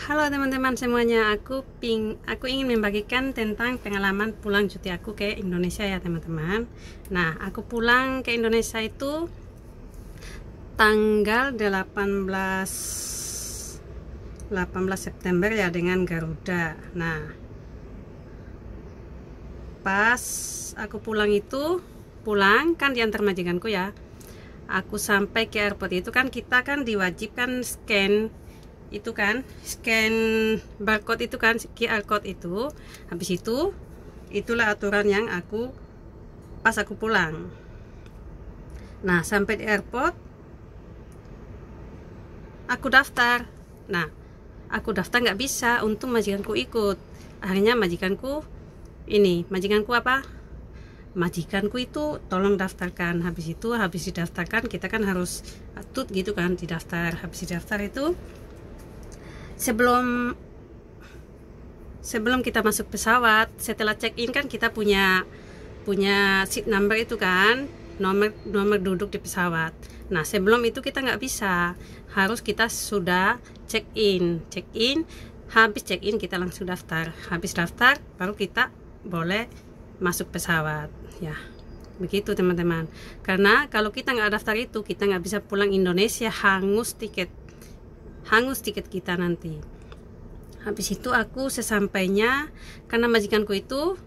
Halo teman-teman semuanya, aku ping aku ingin membagikan tentang pengalaman pulang cuti aku ke Indonesia ya teman-teman. Nah, aku pulang ke Indonesia itu tanggal 18 18 September ya dengan Garuda. Nah, pas aku pulang itu pulang kan diantar majikanku ya. Aku sampai ke airport itu kan kita kan diwajibkan scan itu kan scan barcode itu kan QR code itu habis itu itulah aturan yang aku pas aku pulang nah sampai di airport aku daftar nah aku daftar nggak bisa untuk majikanku ikut akhirnya majikanku ini majikanku apa majikanku itu tolong daftarkan habis itu habis didaftarkan kita kan harus atut gitu kan didaftar habis didaftar itu sebelum sebelum kita masuk pesawat setelah check in kan kita punya punya seat number itu kan nomor nomor duduk di pesawat nah sebelum itu kita nggak bisa harus kita sudah check in check in habis check in kita langsung daftar habis daftar baru kita boleh masuk pesawat ya begitu teman-teman karena kalau kita nggak daftar itu kita nggak bisa pulang Indonesia hangus tiket hangus tiket kita nanti habis itu aku sesampainya karena majikanku itu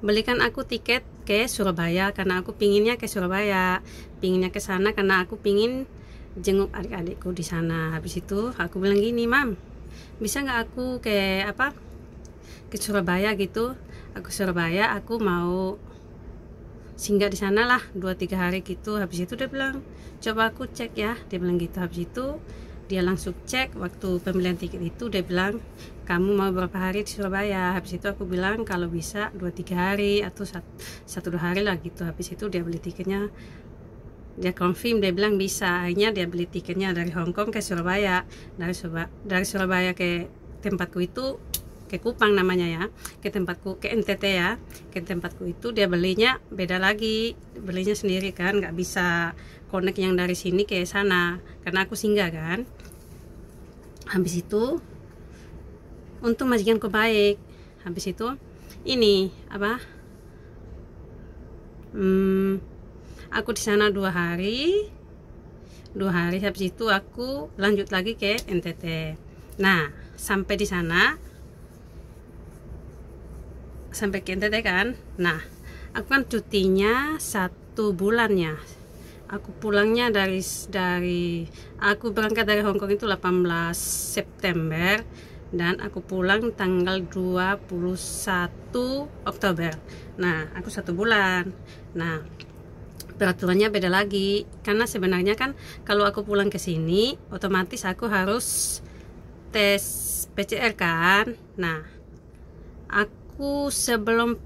belikan aku tiket ke Surabaya karena aku pinginnya ke Surabaya pinginnya ke sana karena aku pingin jenguk adik-adikku di sana habis itu aku bilang gini mam bisa nggak aku ke apa ke Surabaya gitu aku Surabaya aku mau singgah di sana lah dua tiga hari gitu habis itu dia bilang coba aku cek ya dia bilang gitu habis itu dia langsung cek waktu pembelian tiket itu dia bilang kamu mau berapa hari di Surabaya habis itu aku bilang kalau bisa dua tiga hari atau satu dua hari lah gitu habis itu dia beli tiketnya dia confirm dia bilang bisa akhirnya dia beli tiketnya dari Hongkong ke Surabaya dari Surabaya, dari Surabaya ke tempatku itu ke Kupang namanya ya ke tempatku ke NTT ya ke tempatku itu dia belinya beda lagi belinya sendiri kan nggak bisa connect yang dari sini ke sana karena aku singgah kan habis itu untuk untung majikanku baik habis itu ini apa hmm, aku di sana dua hari dua hari habis itu aku lanjut lagi ke NTT nah sampai di sana sampai ke NTT kan nah aku kan cutinya satu bulan ya aku pulangnya dari dari aku berangkat dari Hongkong itu 18 September dan aku pulang tanggal 21 Oktober nah aku satu bulan nah peraturannya beda lagi karena sebenarnya kan kalau aku pulang ke sini otomatis aku harus tes PCR kan nah aku aku sebelum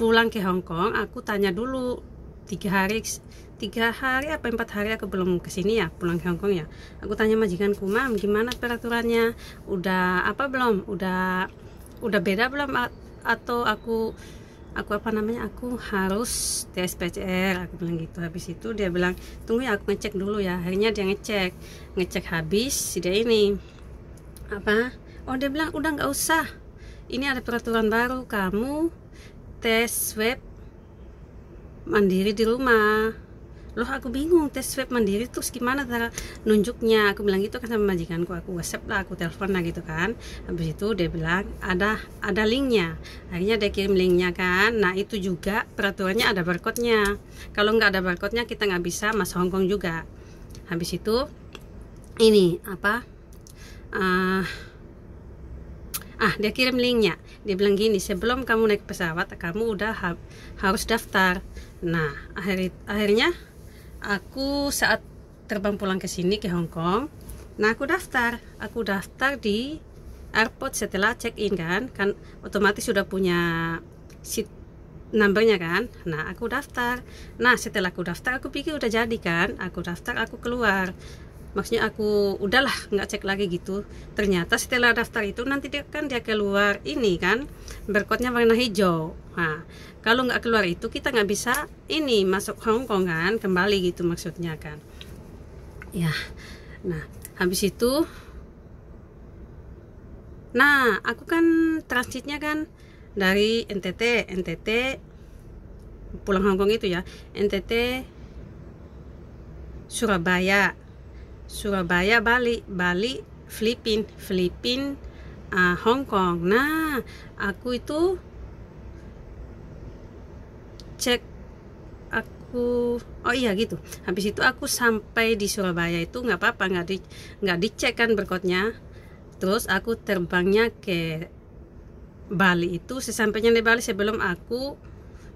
pulang ke Hong Kong aku tanya dulu tiga hari tiga hari apa empat hari aku belum kesini ya pulang ke Hong Kong ya aku tanya majikanku mam gimana peraturannya udah apa belum udah udah beda belum A atau aku aku apa namanya aku harus tes PCR aku bilang gitu habis itu dia bilang tunggu ya aku ngecek dulu ya akhirnya dia ngecek ngecek habis si dia ini apa oh dia bilang udah nggak usah ini ada peraturan baru kamu tes swab mandiri di rumah loh aku bingung tes swab mandiri terus gimana cara nunjuknya aku bilang gitu kan sama majikanku aku whatsapp lah aku telepon lah gitu kan habis itu dia bilang ada ada linknya akhirnya dia kirim linknya kan nah itu juga peraturannya ada barcode nya kalau nggak ada barcode nya kita nggak bisa masuk Hongkong juga habis itu ini apa uh, ah dia kirim linknya dia bilang gini sebelum kamu naik pesawat kamu udah ha harus daftar nah akhir akhirnya aku saat terbang pulang ke sini ke Hong Kong nah aku daftar aku daftar di airport setelah check in kan kan otomatis sudah punya seat numbernya kan nah aku daftar nah setelah aku daftar aku pikir udah jadi kan aku daftar aku keluar maksudnya aku udahlah nggak cek lagi gitu ternyata setelah daftar itu nanti dia kan dia keluar ini kan berkotnya warna hijau nah kalau nggak keluar itu kita nggak bisa ini masuk Hongkong kan kembali gitu maksudnya kan ya nah habis itu nah aku kan transitnya kan dari NTT NTT pulang Hongkong itu ya NTT Surabaya Surabaya Bali Bali Filipin Filipin uh, Hong Kong nah aku itu cek aku oh iya gitu habis itu aku sampai di Surabaya itu nggak apa-apa nggak di nggak dicek kan berkotnya terus aku terbangnya ke Bali itu sesampainya di Bali sebelum aku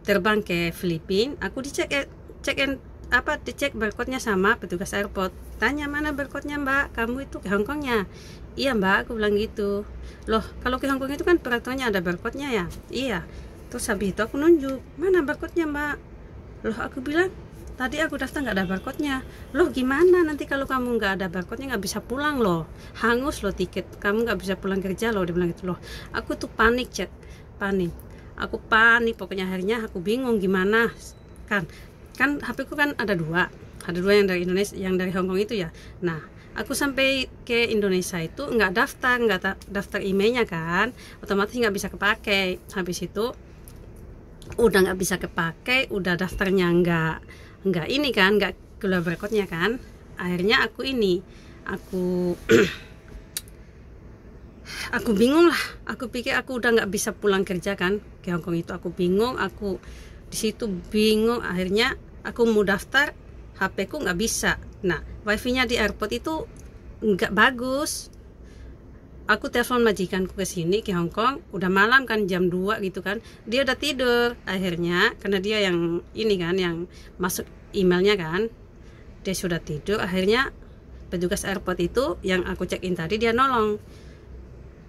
terbang ke Filipina aku dicek eh, cek in apa dicek barcode-nya sama petugas airport tanya mana barcode-nya mbak kamu itu ke Hongkongnya iya mbak aku bilang gitu loh kalau ke Hongkong itu kan peraturannya ada barcode-nya ya iya terus habis itu aku nunjuk mana barcode-nya mbak loh aku bilang tadi aku daftar nggak ada barcode-nya loh gimana nanti kalau kamu nggak ada barcode-nya nggak bisa pulang loh hangus loh tiket kamu nggak bisa pulang kerja loh dia bilang gitu loh aku tuh panik chat panik aku panik pokoknya akhirnya aku bingung gimana kan kan HP ku kan ada dua ada dua yang dari Indonesia yang dari Hongkong itu ya nah aku sampai ke Indonesia itu nggak daftar nggak daftar emailnya kan otomatis nggak bisa kepake habis itu udah nggak bisa kepake udah daftarnya nggak nggak ini kan nggak keluar berikutnya kan akhirnya aku ini aku aku bingung lah aku pikir aku udah nggak bisa pulang kerja kan ke Hongkong itu aku bingung aku di situ bingung akhirnya aku mau daftar HP ku nggak bisa nah wifi nya di airport itu nggak bagus aku telepon majikanku ke sini ke Hong Kong udah malam kan jam 2 gitu kan dia udah tidur akhirnya karena dia yang ini kan yang masuk emailnya kan dia sudah tidur akhirnya petugas airport itu yang aku check in tadi dia nolong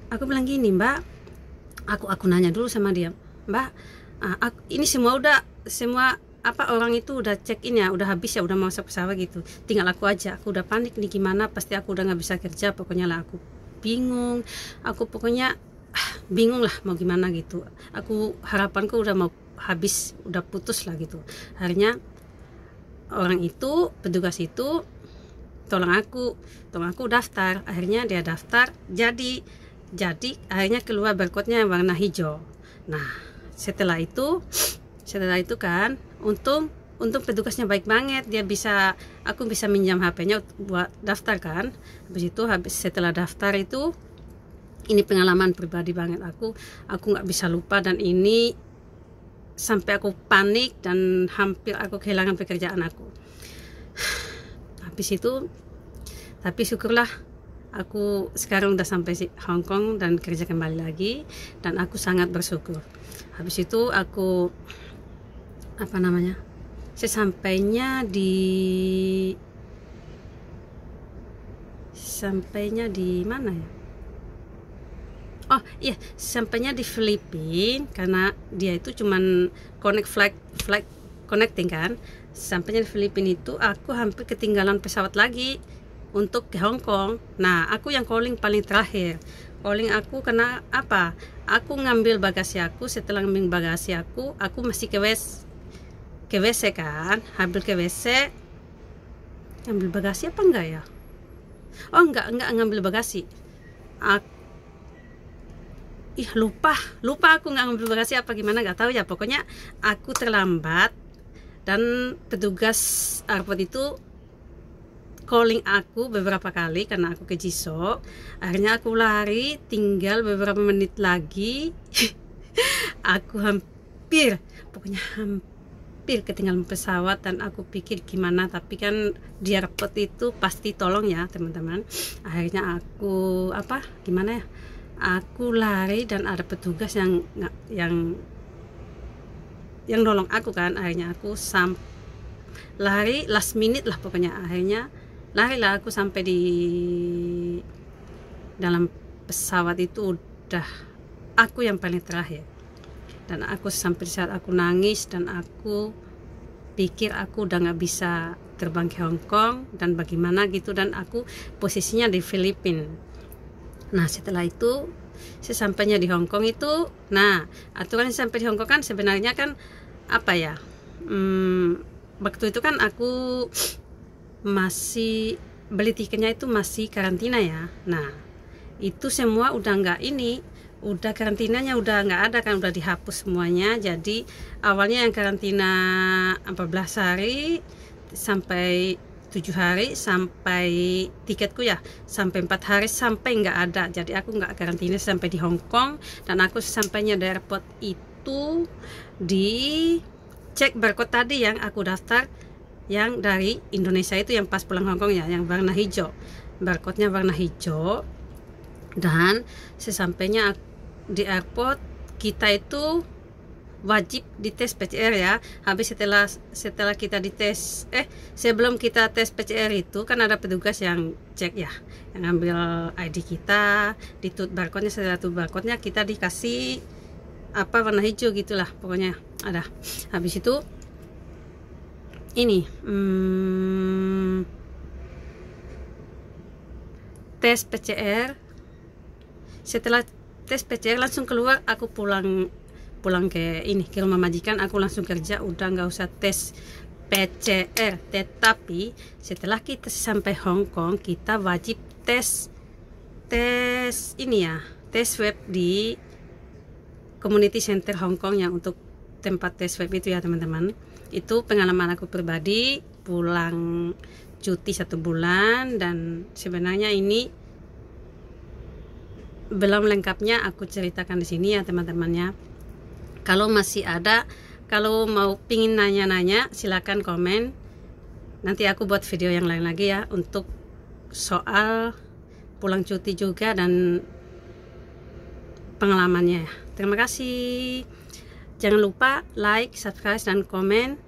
aku bilang gini mbak aku aku nanya dulu sama dia mbak ah, aku, ini semua udah semua apa orang itu udah check in ya udah habis ya udah mau masuk pesawat gitu tinggal aku aja aku udah panik nih gimana pasti aku udah nggak bisa kerja pokoknya lah aku bingung aku pokoknya ah, bingung lah mau gimana gitu aku harapanku udah mau habis udah putus lah gitu akhirnya orang itu petugas itu tolong aku tolong aku daftar akhirnya dia daftar jadi jadi akhirnya keluar barcode-nya warna hijau nah setelah itu setelah itu kan untung untung petugasnya baik banget dia bisa aku bisa minjam HP-nya buat daftar kan habis itu habis setelah daftar itu ini pengalaman pribadi banget aku aku nggak bisa lupa dan ini sampai aku panik dan hampir aku kehilangan pekerjaan aku habis itu tapi syukurlah aku sekarang udah sampai Hong Kong dan kerja kembali lagi dan aku sangat bersyukur habis itu aku apa namanya Sesampainya di sampainya di mana ya oh iya sampainya di Filipina karena dia itu cuman connect flight flight connecting kan sampainya di Filipina itu aku hampir ketinggalan pesawat lagi untuk ke Hong Kong. Nah, aku yang calling paling terakhir. Calling aku kena apa? Aku ngambil bagasi aku, setelah ngambil bagasi aku, aku masih ke West ke WC kan ambil ke WC ambil bagasi apa enggak ya oh enggak enggak ngambil bagasi aku, ih lupa lupa aku nggak ngambil bagasi apa gimana nggak tahu ya pokoknya aku terlambat dan petugas airport itu calling aku beberapa kali karena aku ke Jisok akhirnya aku lari tinggal beberapa menit lagi aku hampir pokoknya hampir ketinggalan pesawat dan aku pikir gimana tapi kan di airport itu pasti tolong ya teman-teman akhirnya aku apa gimana ya aku lari dan ada petugas yang yang yang nolong aku kan akhirnya aku sampai lari last minute lah pokoknya akhirnya lahilah aku sampai di dalam pesawat itu udah aku yang paling terakhir dan aku sampai saat aku nangis dan aku pikir aku udah nggak bisa terbang ke Hong Kong dan bagaimana gitu dan aku posisinya di Filipina nah setelah itu sesampainya di Hong Kong itu nah aturan sampai di Hong Kong kan sebenarnya kan apa ya hmm, waktu itu kan aku masih beli tiketnya itu masih karantina ya nah itu semua udah nggak ini udah karantinanya udah nggak ada kan udah dihapus semuanya jadi awalnya yang karantina 14 hari sampai 7 hari sampai tiketku ya sampai empat hari sampai nggak ada jadi aku nggak karantina sampai di Hong Kong dan aku sampainya di airport itu di cek barcode tadi yang aku daftar yang dari Indonesia itu yang pas pulang Hongkong ya yang warna hijau barcode-nya warna hijau dan sesampainya di airport kita itu wajib dites PCR ya habis setelah setelah kita dites eh sebelum kita tes PCR itu kan ada petugas yang cek ya yang ambil ID kita ditut barcode-nya setelah itu barcode-nya kita dikasih apa warna hijau gitulah pokoknya ada habis itu ini hmm, tes PCR setelah tes PCR langsung keluar aku pulang pulang ke ini ke rumah majikan aku langsung kerja udah nggak usah tes PCR tetapi setelah kita sampai Hong Kong kita wajib tes tes ini ya tes web di community center Hong Kong yang untuk tempat tes web itu ya teman-teman itu pengalaman aku pribadi pulang cuti satu bulan dan sebenarnya ini belum lengkapnya aku ceritakan di sini ya teman-temannya kalau masih ada kalau mau pingin nanya-nanya silahkan komen nanti aku buat video yang lain lagi ya untuk soal pulang cuti juga dan pengalamannya terima kasih jangan lupa like, subscribe, dan komen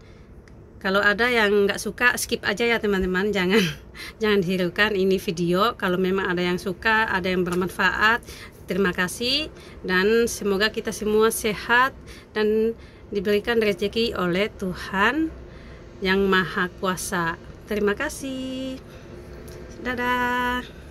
kalau ada yang nggak suka skip aja ya teman-teman jangan jangan dihiraukan ini video kalau memang ada yang suka ada yang bermanfaat terima kasih dan semoga kita semua sehat dan diberikan rezeki oleh Tuhan yang Maha Kuasa terima kasih dadah